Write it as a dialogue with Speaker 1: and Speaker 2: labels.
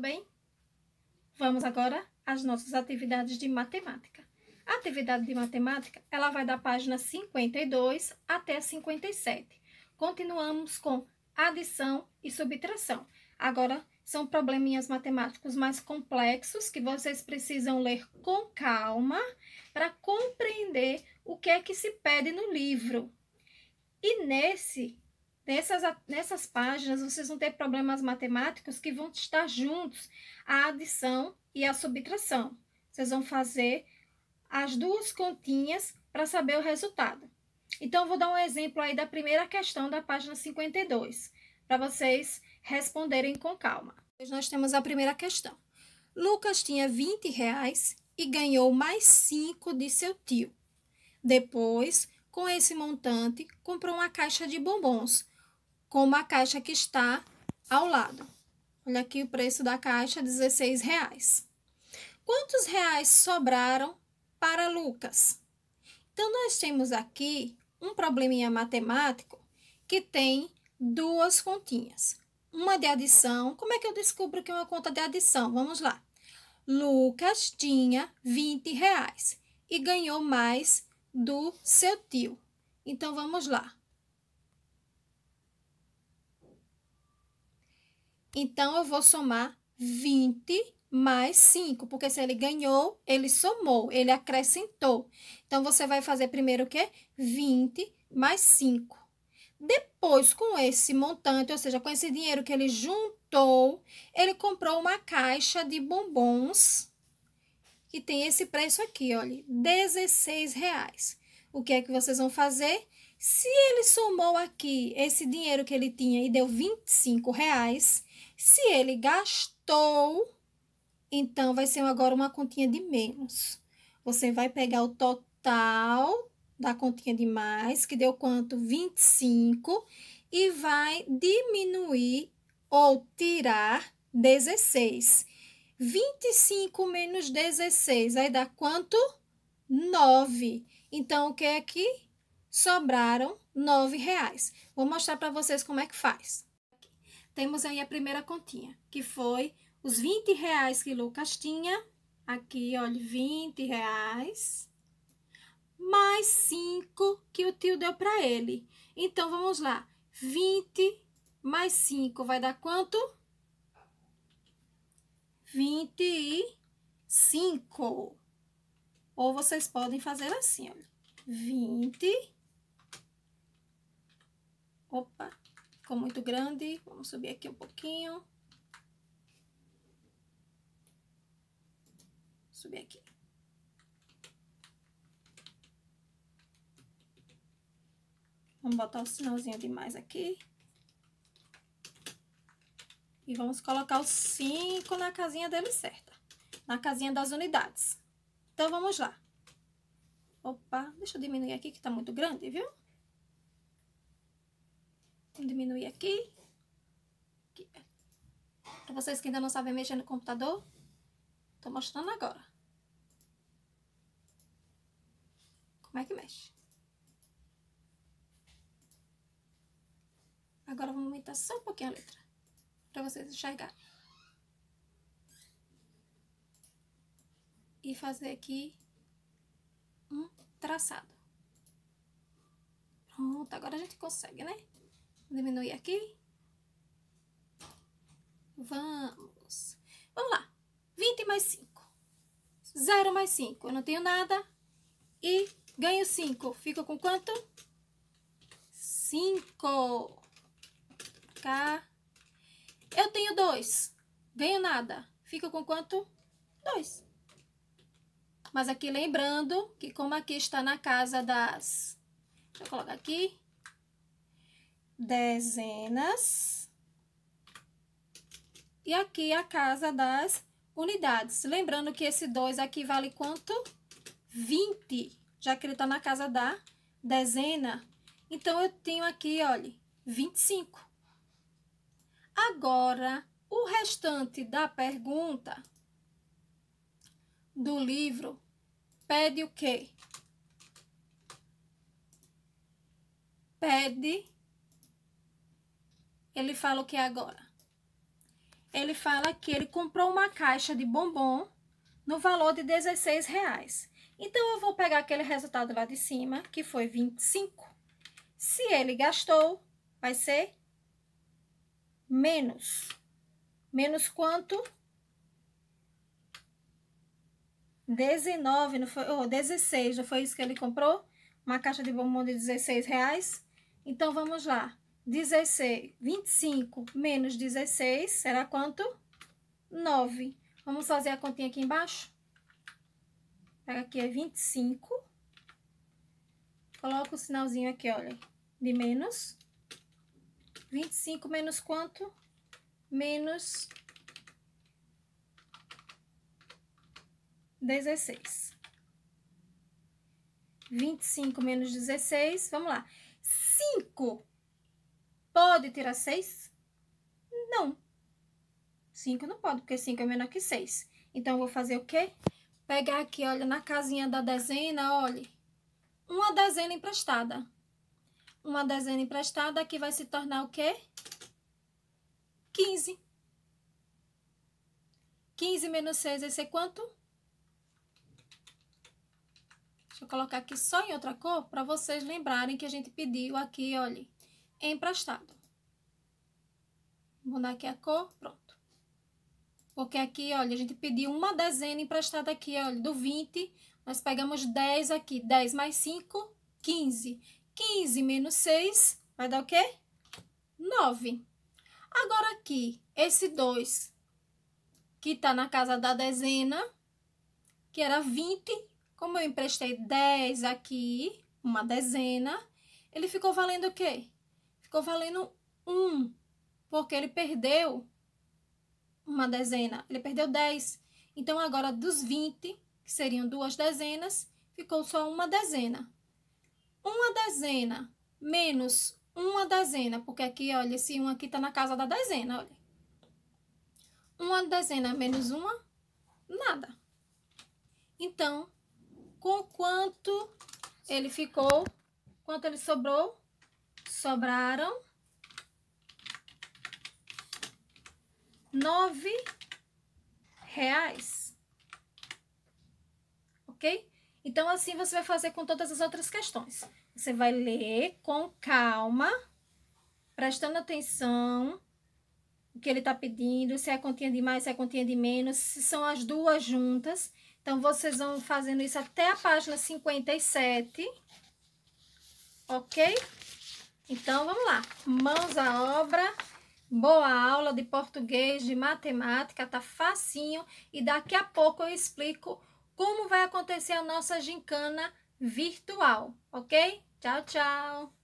Speaker 1: bem? Vamos agora às nossas atividades de matemática. A atividade de matemática, ela vai da página 52 até 57. Continuamos com adição e subtração. Agora, são probleminhas matemáticos mais complexos que vocês precisam ler com calma para compreender o que é que se pede no livro. E nesse Nessas, nessas páginas, vocês vão ter problemas matemáticos que vão estar juntos a adição e a subtração. Vocês vão fazer as duas continhas para saber o resultado. Então, vou dar um exemplo aí da primeira questão da página 52, para vocês responderem com calma. Nós temos a primeira questão. Lucas tinha 20 reais e ganhou mais 5 de seu tio. Depois, com esse montante, comprou uma caixa de bombons, como a caixa que está ao lado. Olha aqui o preço da caixa, 16 reais. Quantos reais sobraram para Lucas? Então, nós temos aqui um probleminha matemático que tem duas continhas. Uma de adição. Como é que eu descubro que é uma conta de adição? Vamos lá. Lucas tinha 20 reais e ganhou mais do seu tio. Então, vamos lá. Então, eu vou somar 20 mais 5, porque se ele ganhou, ele somou, ele acrescentou. Então, você vai fazer primeiro o quê? 20 mais 5. Depois, com esse montante, ou seja, com esse dinheiro que ele juntou, ele comprou uma caixa de bombons que tem esse preço aqui, olha, 16 reais. O que é que vocês vão fazer? Se ele somou aqui esse dinheiro que ele tinha e deu 25 reais, se ele gastou, então vai ser agora uma continha de menos. Você vai pegar o total da continha de mais, que deu quanto? 25, e vai diminuir ou tirar 16. 25 menos 16, aí dá quanto? 9. Então, o que é que sobraram? 9 reais. Vou mostrar para vocês como é que faz temos aí a primeira continha, que foi os 20 reais que Lucas tinha, aqui, olha, 20 reais, mais 5 que o tio deu para ele. Então, vamos lá, 20 mais 5 vai dar quanto? 25. Ou vocês podem fazer assim, olha, 20, opa, ficou muito grande. Vamos subir aqui um pouquinho. Subir aqui. Vamos botar o sinalzinho de mais aqui. E vamos colocar o 5 na casinha dele certa. Na casinha das unidades. Então, vamos lá. Opa, deixa eu diminuir aqui que tá muito grande, viu? diminuir aqui. aqui. Para vocês que ainda não sabem mexer no computador, tô mostrando agora. Como é que mexe? Agora vamos aumentar só um pouquinho a letra, para vocês enxergarem. E fazer aqui um traçado. Pronto, agora a gente consegue, né? Diminuir aqui. Vamos. Vamos lá. 20 mais 5. 0 mais 5. Eu não tenho nada. E ganho 5. Fico com quanto? 5. Cá. Eu tenho 2. Ganho nada. Fico com quanto? 2. Mas aqui lembrando que como aqui está na casa das... Deixa eu colocar aqui dezenas. E aqui a casa das unidades. Lembrando que esse 2 aqui vale quanto? 20, já que ele está na casa da dezena. Então, eu tenho aqui, olha, 25. Agora, o restante da pergunta do livro pede o quê? Pede ele fala o que é agora? Ele fala que ele comprou uma caixa de bombom no valor de 16 reais. Então, eu vou pegar aquele resultado lá de cima, que foi 25. Se ele gastou, vai ser menos. Menos quanto? 19, não foi, oh, 16, não foi isso que ele comprou? Uma caixa de bombom de 16 reais. Então, vamos lá. 16, 25 menos 16 será quanto? 9. Vamos fazer a continha aqui embaixo? Pega aqui, é 25. Coloca o sinalzinho aqui, olha, de menos. 25 menos quanto? Menos 16. 25 menos 16, vamos lá. 5 Pode tirar 6? Não. 5 não pode, porque 5 é menor que 6. Então, eu vou fazer o quê? Pegar aqui, olha, na casinha da dezena, olha, uma dezena emprestada. Uma dezena emprestada que vai se tornar o quê? 15. 15 menos 6, esse é quanto? Deixa eu colocar aqui só em outra cor, para vocês lembrarem que a gente pediu aqui, olha emprestado. Vou mudar aqui a cor, pronto. Porque aqui, olha, a gente pediu uma dezena emprestada aqui, olha, do 20, nós pegamos 10 aqui. 10 mais 5, 15. 15 menos 6 vai dar o quê? 9. Agora aqui, esse 2 que tá na casa da dezena, que era 20, como eu emprestei 10 aqui, uma dezena, ele ficou valendo o quê? ficou valendo um, porque ele perdeu uma dezena, ele perdeu 10. Então, agora dos 20, que seriam duas dezenas, ficou só uma dezena. Uma dezena menos uma dezena, porque aqui, olha, esse um aqui está na casa da dezena, olha. Uma dezena menos uma, nada. Então, com quanto ele ficou, quanto ele sobrou? sobraram nove reais, ok? Então, assim você vai fazer com todas as outras questões. Você vai ler com calma, prestando atenção o que ele está pedindo, se é continha de mais, se é continha de menos, se são as duas juntas. Então, vocês vão fazendo isso até a página 57, ok? Então, vamos lá. Mãos à obra, boa aula de português, de matemática, tá facinho. E daqui a pouco eu explico como vai acontecer a nossa gincana virtual, ok? Tchau, tchau!